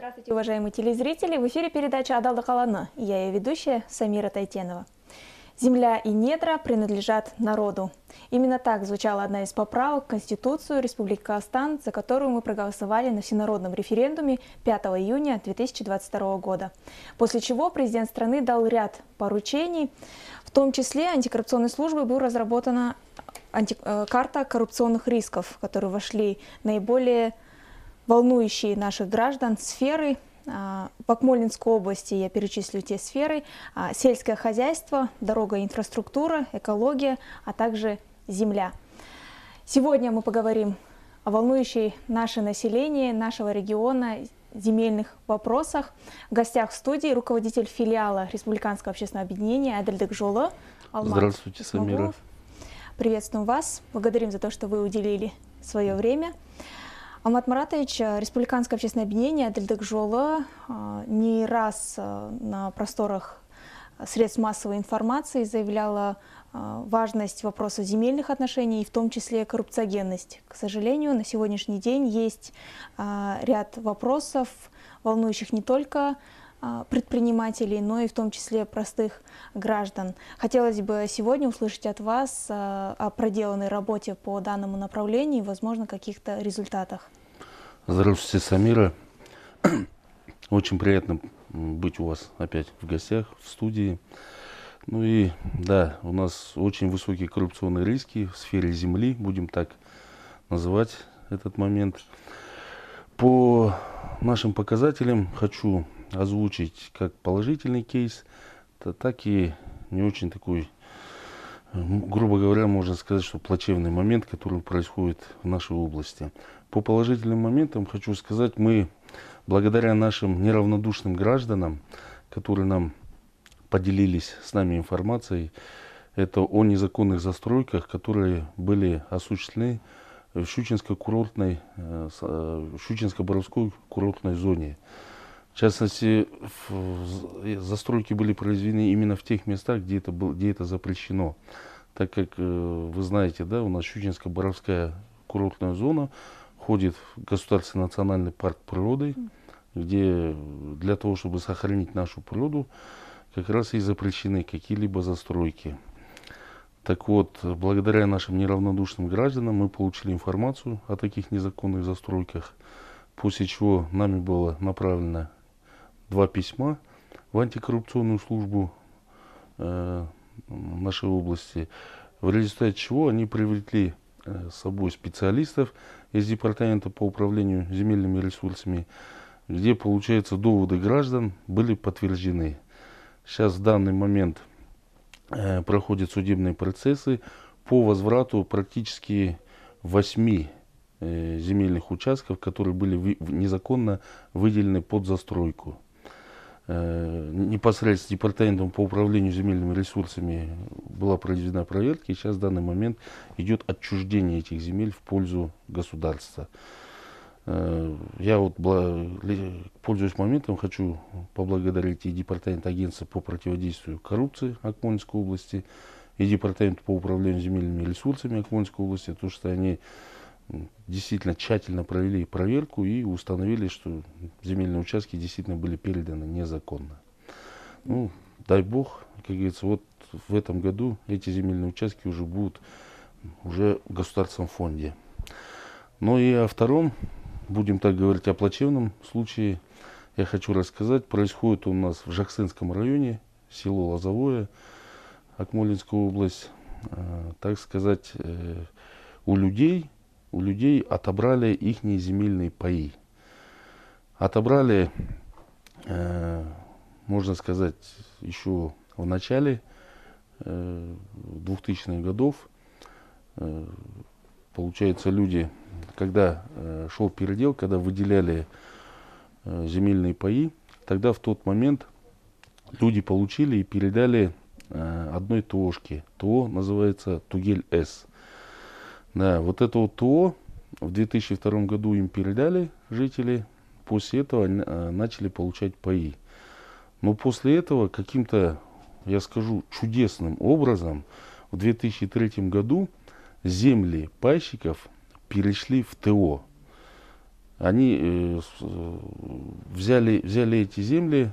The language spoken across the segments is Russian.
Здравствуйте, уважаемые телезрители! В эфире передача «Адалда Калана» и я ее ведущая Самира Тайтенова. Земля и недра принадлежат народу. Именно так звучала одна из поправок в Конституцию Республики Казахстан, за которую мы проголосовали на всенародном референдуме 5 июня 2022 года. После чего президент страны дал ряд поручений, в том числе антикоррупционной службы был разработана анти... Э, карта коррупционных рисков, в которые вошли наиболее волнующие наших граждан сферы. В а, Акмолинской области я перечислю те сферы. А, сельское хозяйство, дорога, инфраструктура, экология, а также земля. Сегодня мы поговорим о волнующей наше население, нашего региона, земельных вопросах. В гостях в студии руководитель филиала Республиканского общественного объединения Адель Жоло. Алмаз Здравствуйте, Исмагулов. Самира. Приветствуем вас. Благодарим за то, что вы уделили свое время. Алмат Маратович, э, Республиканское общественное объединение «Дельдек Жолы» э, не раз э, на просторах средств массовой информации заявляла важность вопроса земельных отношений, и в том числе коррупциогенность. К сожалению, на сегодняшний день есть ряд вопросов, волнующих не только а, предпринимателей, но и в том числе простых граждан. Хотелось бы сегодня услышать от вас а, о проделанной работе по данному направлению и, возможно, каких-то результатах. Здравствуйте, Самира. Очень приятно быть у вас опять в гостях, в студии. Ну и да, у нас очень высокие коррупционные риски в сфере земли, будем так называть этот момент. По нашим показателям хочу озвучить как положительный кейс, то так и не очень такой, грубо говоря, можно сказать, что плачевный момент, который происходит в нашей области. По положительным моментам хочу сказать, мы благодаря нашим неравнодушным гражданам, которые нам поделились с нами информацией, это о незаконных застройках, которые были осуществлены в Щучинско-курортной, э, э, Щучинско-Боровской курортной зоне. В частности, э, застройки были произведены именно в тех местах, где это, было, где это запрещено. Так как, э, вы знаете, да, у нас Щучинско-Боровская курортная зона входит в Государственный национальный парк природы, где для того, чтобы сохранить нашу природу, как раз и запрещены какие-либо застройки. Так вот, благодаря нашим неравнодушным гражданам мы получили информацию о таких незаконных застройках, после чего нами было направлено два письма в антикоррупционную службу э, нашей области, в результате чего они привлекли э, с собой специалистов из Департамента по управлению земельными ресурсами, где, получается, доводы граждан были подтверждены. Сейчас в данный момент э, проходят судебные процессы по возврату практически восьми э, земельных участков, которые были незаконно выделены под застройку. Э, непосредственно департаментом по управлению земельными ресурсами была проведена проверка, и сейчас в данный момент идет отчуждение этих земель в пользу государства. Э, я вот, пользуясь моментом, хочу поблагодарить и департамент агентства по противодействию коррупции Акмолинской области, и департамент по управлению земельными ресурсами Акмолинской области, то, что они действительно тщательно провели проверку и установили, что земельные участки действительно были переданы незаконно. Ну, дай бог, как говорится, вот в этом году эти земельные участки уже будут уже в государственном фонде. Но ну и о втором, будем так говорить, о плачевном случае я хочу рассказать. Происходит у нас в Жаксынском районе, село Лозовое, Акмолинская область. Э, так сказать, э, у людей у людей отобрали их земельные паи. Отобрали, э, можно сказать, еще в начале э, 2000-х годов. Э, получается, люди, когда э, шел передел, когда выделяли э, земельные паи, тогда в тот момент люди получили и передали э, одной ТОшки. ТО называется Тугель-С. Да, вот это вот ТО в 2002 году им передали жители, после этого они, а, начали получать паи. Но после этого каким-то, я скажу, чудесным образом в 2003 году земли пайщиков перешли в ТО. Они э, э, взяли, взяли эти земли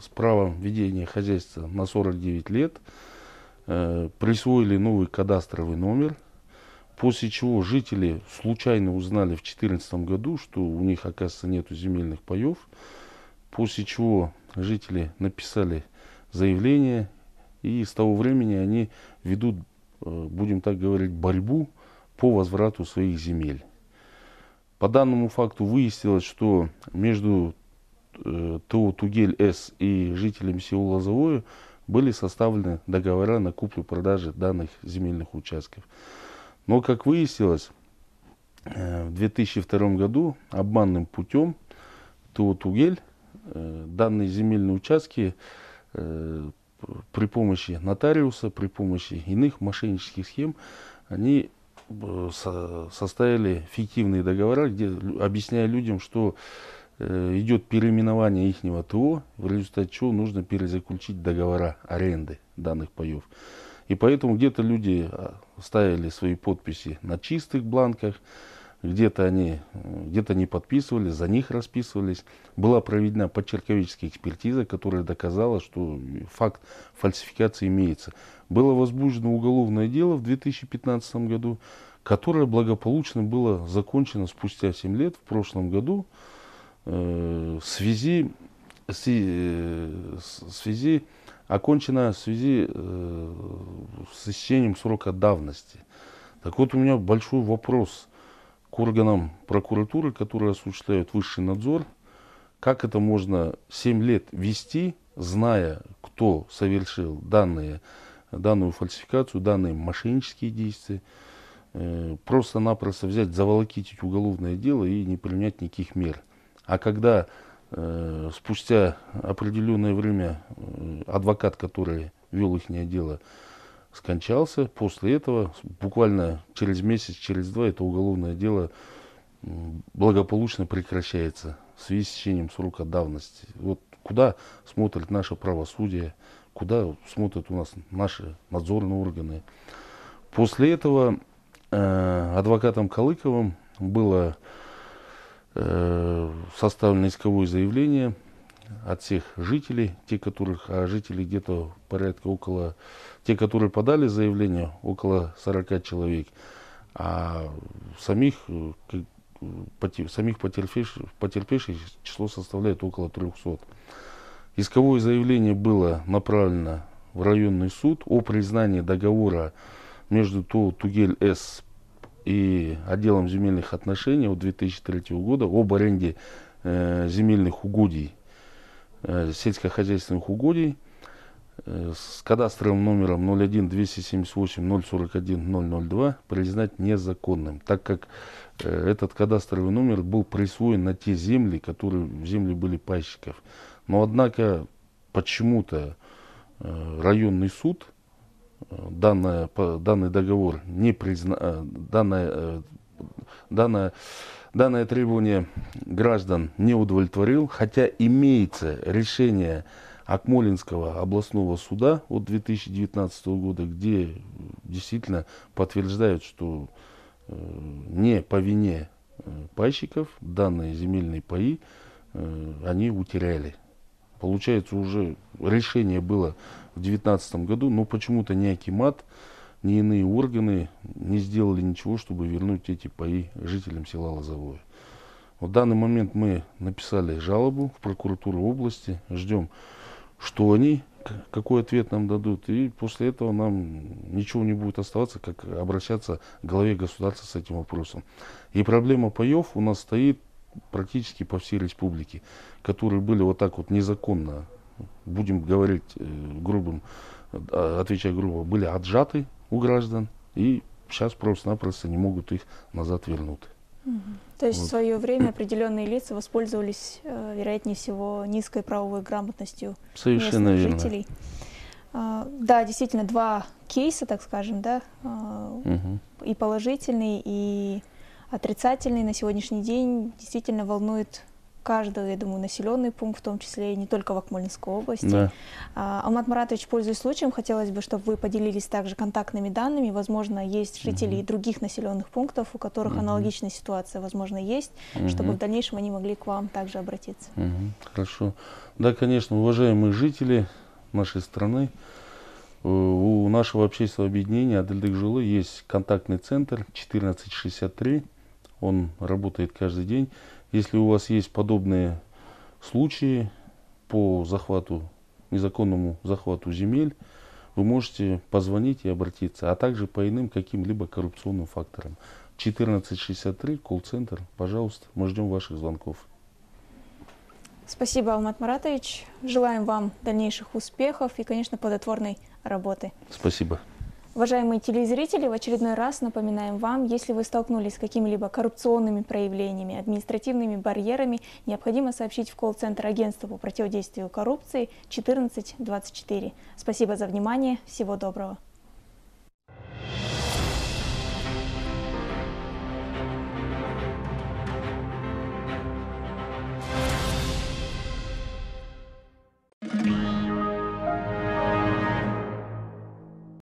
с правом ведения хозяйства на 49 лет, э, присвоили новый кадастровый номер – После чего жители случайно узнали в 2014 году, что у них, оказывается, нет земельных паев. После чего жители написали заявление, и с того времени они ведут, э, будем так говорить, борьбу по возврату своих земель. По данному факту выяснилось, что между э, ТО «Тугель-С» и жителями села Лозовое были составлены договора на куплю-продажи данных земельных участков. Но, как выяснилось, э, в 2002 году обманным путем ТО э, данные земельные участки э, при помощи нотариуса, при помощи иных мошеннических схем, они составили фиктивные договора, где, объясняя людям, что идет переименование ихнего ТО, в результате чего нужно перезаключить договора аренды данных паев. И поэтому где-то люди а, ставили свои подписи на чистых бланках, где-то они где-то не подписывали, за них расписывались. Была проведена подчерковическая экспертиза, которая доказала, что факт фальсификации имеется. Было возбуждено уголовное дело в 2015 году, которое благополучно было закончено спустя 7 лет в прошлом году э, в связи, с, э, в связи окончена в связи э, с истечением срока давности. Так вот у меня большой вопрос к органам прокуратуры, которые осуществляют высший надзор. Как это можно 7 лет вести, зная, кто совершил данные, данную фальсификацию, данные мошеннические действия, э, просто-напросто взять, заволокитить уголовное дело и не принять никаких мер. А когда Э, спустя определенное время э, адвокат, который вел их дело, скончался. После этого, буквально через месяц, через два, это уголовное дело благополучно прекращается в связи с течением срока давности. Вот куда смотрит наше правосудие, куда смотрят у нас наши надзорные органы. После этого э, адвокатом Калыковым было Э, составлено исковое заявление от всех жителей, те, которых, а жителей где-то порядка около, те, которые подали заявление, около 40 человек, а самих, э, самих потерпевших, потерпевших число составляет около 300. Исковое заявление было направлено в районный суд о признании договора между ТО «Тугель-С» и отделом земельных отношений от 2003 года об аренде э, земельных угодий, э, сельскохозяйственных угодий э, с кадастровым номером 01 278 041 002 признать незаконным, так как э, этот кадастровый номер был присвоен на те земли, которые земли были пайщиков. Но однако почему-то э, районный суд – данная, данный договор не призна, э, данное, э, данное, данное требование граждан не удовлетворил, хотя имеется решение Акмолинского областного суда от 2019 года, где действительно подтверждают, что э, не по вине пайщиков данные земельные паи они утеряли. Получается, уже решение было в 2019 году, но почему-то ни Акимат, ни иные органы не сделали ничего, чтобы вернуть эти паи жителям села Лозовое. В данный момент мы написали жалобу в прокуратуру области, ждем, что они, какой ответ нам дадут. И после этого нам ничего не будет оставаться, как обращаться к главе государства с этим вопросом. И проблема паев у нас стоит практически по всей республике, которые были вот так вот незаконно, будем говорить э, грубым, а, отвечая грубо, были отжаты у граждан и сейчас просто-напросто не могут их назад вернуть. То есть вот. в свое время определенные лица воспользовались, э, вероятнее всего, низкой правовой грамотностью Совершенно местных верно. жителей. А, да, действительно, два кейса, так скажем, да, угу. и положительный, и отрицательный на сегодняшний день действительно волнует каждого, я думаю, населенный пункт, в том числе и не только в Акмолинской области. Да. А, Алмат Маратович, пользуясь случаем, хотелось бы, чтобы вы поделились также контактными данными. Возможно, есть жители угу. других населенных пунктов, у которых угу. аналогичная ситуация, возможно, есть, угу. чтобы в дальнейшем они могли к вам также обратиться. Угу. Хорошо. Да, конечно, уважаемые жители нашей страны, э, у нашего общественного объединения Адельдык Жилы есть контактный центр 1463 он работает каждый день. Если у вас есть подобные случаи по захвату, незаконному захвату земель, вы можете позвонить и обратиться, а также по иным каким-либо коррупционным факторам. 1463, колл-центр, пожалуйста, мы ждем ваших звонков. Спасибо, Алмат Маратович. Желаем вам дальнейших успехов и, конечно, плодотворной работы. Спасибо. Уважаемые телезрители, в очередной раз напоминаем вам, если вы столкнулись с какими-либо коррупционными проявлениями, административными барьерами, необходимо сообщить в колл-центр агентства по противодействию коррупции 1424. Спасибо за внимание, всего доброго.